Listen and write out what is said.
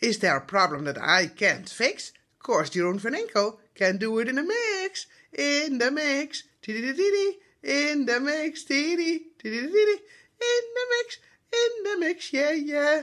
Is there a problem that I can't fix? Of course, Jeroen Vanenko can do it in the mix. In the mix. dee dee dee In the mix. In the mix. In the mix. Yeah, yeah.